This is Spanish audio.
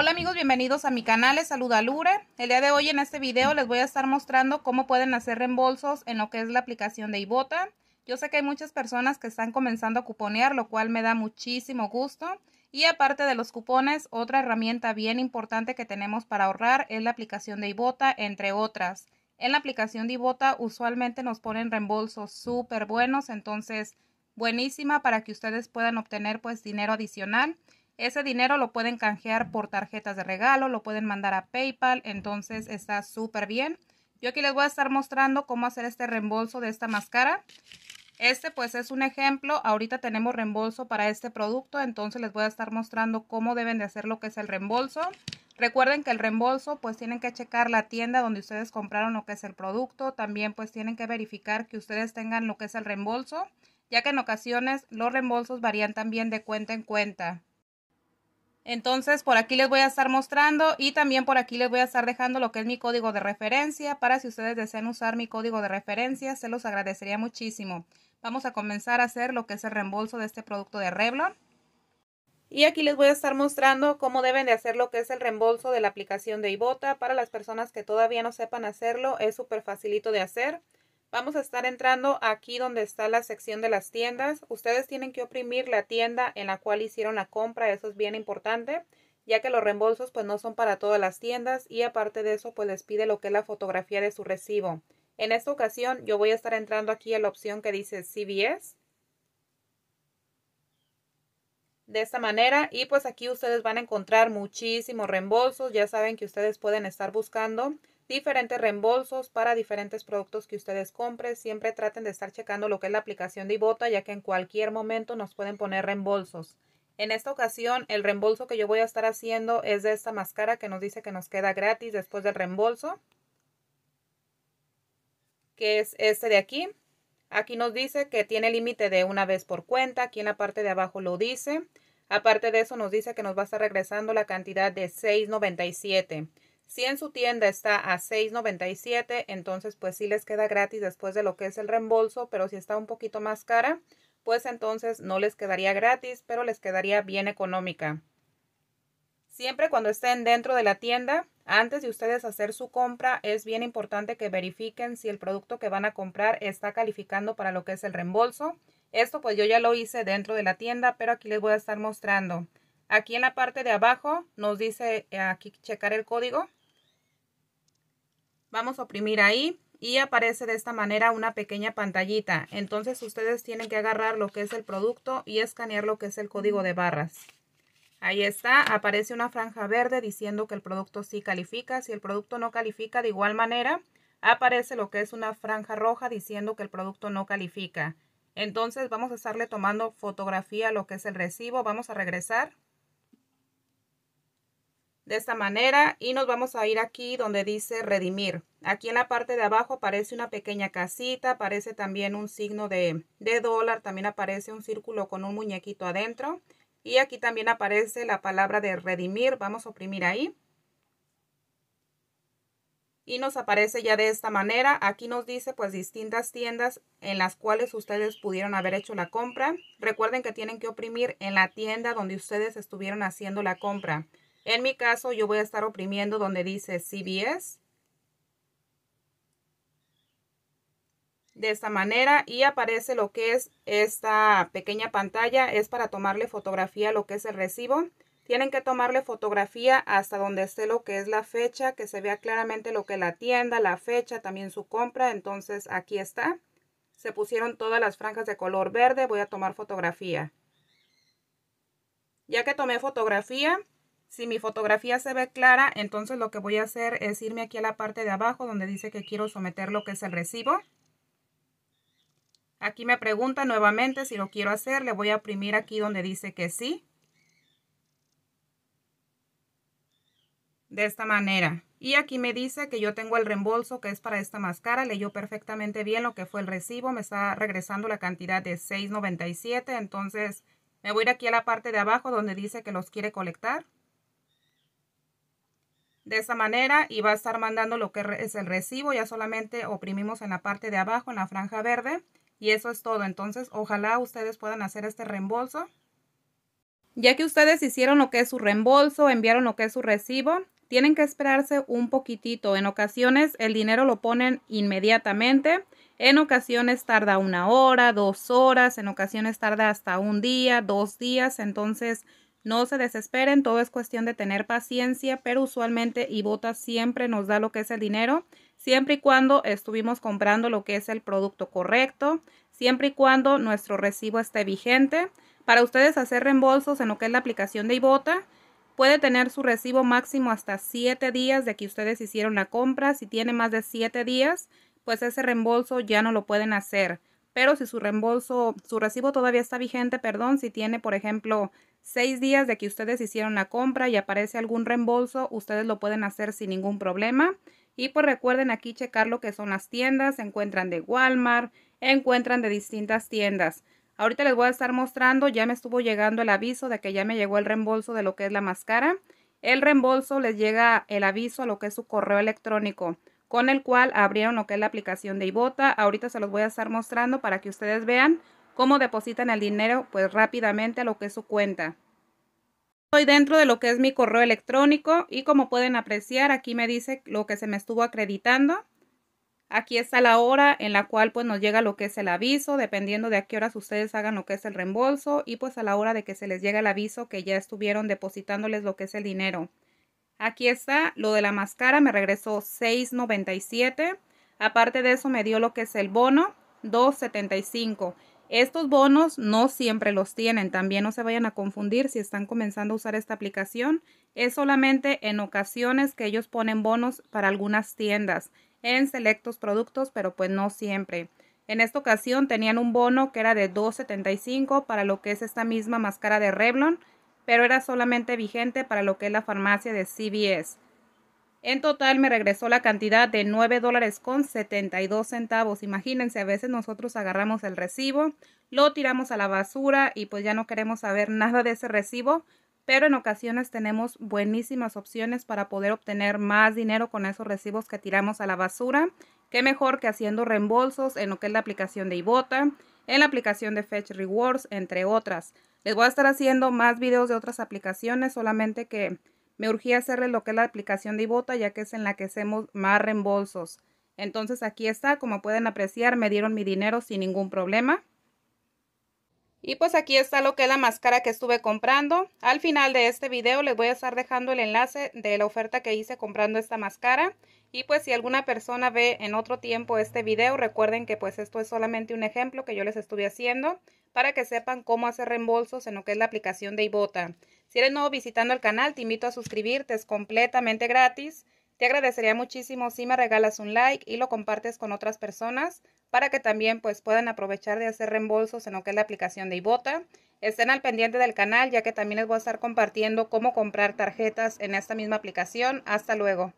Hola amigos, bienvenidos a mi canal, les saluda Lure. El día de hoy en este video les voy a estar mostrando cómo pueden hacer reembolsos en lo que es la aplicación de Ibota. Yo sé que hay muchas personas que están comenzando a cuponear, lo cual me da muchísimo gusto. Y aparte de los cupones, otra herramienta bien importante que tenemos para ahorrar es la aplicación de Ibota, entre otras. En la aplicación de Ibota usualmente nos ponen reembolsos súper buenos, entonces buenísima para que ustedes puedan obtener pues dinero adicional. Ese dinero lo pueden canjear por tarjetas de regalo, lo pueden mandar a PayPal, entonces está súper bien. Yo aquí les voy a estar mostrando cómo hacer este reembolso de esta máscara. Este pues es un ejemplo, ahorita tenemos reembolso para este producto, entonces les voy a estar mostrando cómo deben de hacer lo que es el reembolso. Recuerden que el reembolso pues tienen que checar la tienda donde ustedes compraron lo que es el producto, también pues tienen que verificar que ustedes tengan lo que es el reembolso, ya que en ocasiones los reembolsos varían también de cuenta en cuenta. Entonces por aquí les voy a estar mostrando y también por aquí les voy a estar dejando lo que es mi código de referencia para si ustedes desean usar mi código de referencia se los agradecería muchísimo. Vamos a comenzar a hacer lo que es el reembolso de este producto de Revlon. Y aquí les voy a estar mostrando cómo deben de hacer lo que es el reembolso de la aplicación de Ibota. Para las personas que todavía no sepan hacerlo es súper facilito de hacer. Vamos a estar entrando aquí donde está la sección de las tiendas. Ustedes tienen que oprimir la tienda en la cual hicieron la compra, eso es bien importante, ya que los reembolsos pues no son para todas las tiendas y aparte de eso pues les pide lo que es la fotografía de su recibo. En esta ocasión yo voy a estar entrando aquí a la opción que dice CVS. de esta manera y pues aquí ustedes van a encontrar muchísimos reembolsos ya saben que ustedes pueden estar buscando diferentes reembolsos para diferentes productos que ustedes compren. Siempre traten de estar checando lo que es la aplicación de Ibota, ya que en cualquier momento nos pueden poner reembolsos. En esta ocasión, el reembolso que yo voy a estar haciendo es de esta máscara que nos dice que nos queda gratis después del reembolso, que es este de aquí. Aquí nos dice que tiene límite de una vez por cuenta, aquí en la parte de abajo lo dice. Aparte de eso, nos dice que nos va a estar regresando la cantidad de $6.97. Si en su tienda está a $6.97, entonces pues sí les queda gratis después de lo que es el reembolso, pero si está un poquito más cara, pues entonces no les quedaría gratis, pero les quedaría bien económica. Siempre cuando estén dentro de la tienda, antes de ustedes hacer su compra, es bien importante que verifiquen si el producto que van a comprar está calificando para lo que es el reembolso. Esto pues yo ya lo hice dentro de la tienda, pero aquí les voy a estar mostrando. Aquí en la parte de abajo nos dice eh, aquí checar el código Vamos a oprimir ahí y aparece de esta manera una pequeña pantallita. Entonces ustedes tienen que agarrar lo que es el producto y escanear lo que es el código de barras. Ahí está, aparece una franja verde diciendo que el producto sí califica. Si el producto no califica de igual manera, aparece lo que es una franja roja diciendo que el producto no califica. Entonces vamos a estarle tomando fotografía lo que es el recibo. Vamos a regresar de esta manera y nos vamos a ir aquí donde dice redimir. Aquí en la parte de abajo aparece una pequeña casita, aparece también un signo de, de dólar, también aparece un círculo con un muñequito adentro y aquí también aparece la palabra de redimir. Vamos a oprimir ahí. Y nos aparece ya de esta manera. Aquí nos dice pues distintas tiendas en las cuales ustedes pudieron haber hecho la compra. Recuerden que tienen que oprimir en la tienda donde ustedes estuvieron haciendo la compra. En mi caso, yo voy a estar oprimiendo donde dice CBS. De esta manera y aparece lo que es esta pequeña pantalla. Es para tomarle fotografía lo que es el recibo. Tienen que tomarle fotografía hasta donde esté lo que es la fecha, que se vea claramente lo que es la tienda, la fecha, también su compra. Entonces aquí está. Se pusieron todas las franjas de color verde. Voy a tomar fotografía. Ya que tomé fotografía, si mi fotografía se ve clara, entonces lo que voy a hacer es irme aquí a la parte de abajo donde dice que quiero someter lo que es el recibo. Aquí me pregunta nuevamente si lo quiero hacer. Le voy a oprimir aquí donde dice que sí. De esta manera. Y aquí me dice que yo tengo el reembolso que es para esta máscara. Leyó perfectamente bien lo que fue el recibo. Me está regresando la cantidad de $6.97. Entonces me voy a ir aquí a la parte de abajo donde dice que los quiere colectar de esa manera y va a estar mandando lo que es el recibo. Ya solamente oprimimos en la parte de abajo, en la franja verde. Y eso es todo. Entonces, ojalá ustedes puedan hacer este reembolso. Ya que ustedes hicieron lo que es su reembolso, enviaron lo que es su recibo, tienen que esperarse un poquitito. En ocasiones el dinero lo ponen inmediatamente. En ocasiones tarda una hora, dos horas, en ocasiones tarda hasta un día, dos días. Entonces, no se desesperen, todo es cuestión de tener paciencia, pero usualmente Ibota siempre nos da lo que es el dinero, siempre y cuando estuvimos comprando lo que es el producto correcto, siempre y cuando nuestro recibo esté vigente. Para ustedes hacer reembolsos en lo que es la aplicación de Ibota, puede tener su recibo máximo hasta 7 días de que ustedes hicieron la compra. Si tiene más de 7 días, pues ese reembolso ya no lo pueden hacer pero si su reembolso, su recibo todavía está vigente, perdón, si tiene, por ejemplo, seis días de que ustedes hicieron la compra y aparece algún reembolso, ustedes lo pueden hacer sin ningún problema. Y pues recuerden aquí checar lo que son las tiendas, se encuentran de Walmart, encuentran de distintas tiendas. Ahorita les voy a estar mostrando, ya me estuvo llegando el aviso de que ya me llegó el reembolso de lo que es la máscara. El reembolso les llega el aviso a lo que es su correo electrónico con el cual abrieron lo que es la aplicación de Ibota. Ahorita se los voy a estar mostrando para que ustedes vean cómo depositan el dinero pues rápidamente a lo que es su cuenta. Estoy dentro de lo que es mi correo electrónico y como pueden apreciar aquí me dice lo que se me estuvo acreditando. Aquí está la hora en la cual pues nos llega lo que es el aviso, dependiendo de a qué horas ustedes hagan lo que es el reembolso y pues a la hora de que se les llega el aviso que ya estuvieron depositándoles lo que es el dinero. Aquí está, lo de la máscara me regresó 6.97. Aparte de eso me dio lo que es el bono 2.75. Estos bonos no siempre los tienen, también no se vayan a confundir si están comenzando a usar esta aplicación. Es solamente en ocasiones que ellos ponen bonos para algunas tiendas, en selectos productos, pero pues no siempre. En esta ocasión tenían un bono que era de 2.75 para lo que es esta misma máscara de Revlon pero era solamente vigente para lo que es la farmacia de CVS. En total me regresó la cantidad de $9.72. dólares con centavos. Imagínense, a veces nosotros agarramos el recibo, lo tiramos a la basura y pues ya no queremos saber nada de ese recibo, pero en ocasiones tenemos buenísimas opciones para poder obtener más dinero con esos recibos que tiramos a la basura. Qué mejor que haciendo reembolsos en lo que es la aplicación de Ibota en la aplicación de Fetch Rewards, entre otras. Les voy a estar haciendo más videos de otras aplicaciones, solamente que me urgía hacerles lo que es la aplicación de Ibota, ya que es en la que hacemos más reembolsos. Entonces aquí está, como pueden apreciar, me dieron mi dinero sin ningún problema. Y pues aquí está lo que es la máscara que estuve comprando. Al final de este video les voy a estar dejando el enlace de la oferta que hice comprando esta máscara. Y pues si alguna persona ve en otro tiempo este video, recuerden que pues esto es solamente un ejemplo que yo les estuve haciendo para que sepan cómo hacer reembolsos en lo que es la aplicación de Ibota. Si eres nuevo visitando el canal, te invito a suscribirte, es completamente gratis. Te agradecería muchísimo si me regalas un like y lo compartes con otras personas para que también pues puedan aprovechar de hacer reembolsos en lo que es la aplicación de Ibota. Estén al pendiente del canal ya que también les voy a estar compartiendo cómo comprar tarjetas en esta misma aplicación. Hasta luego.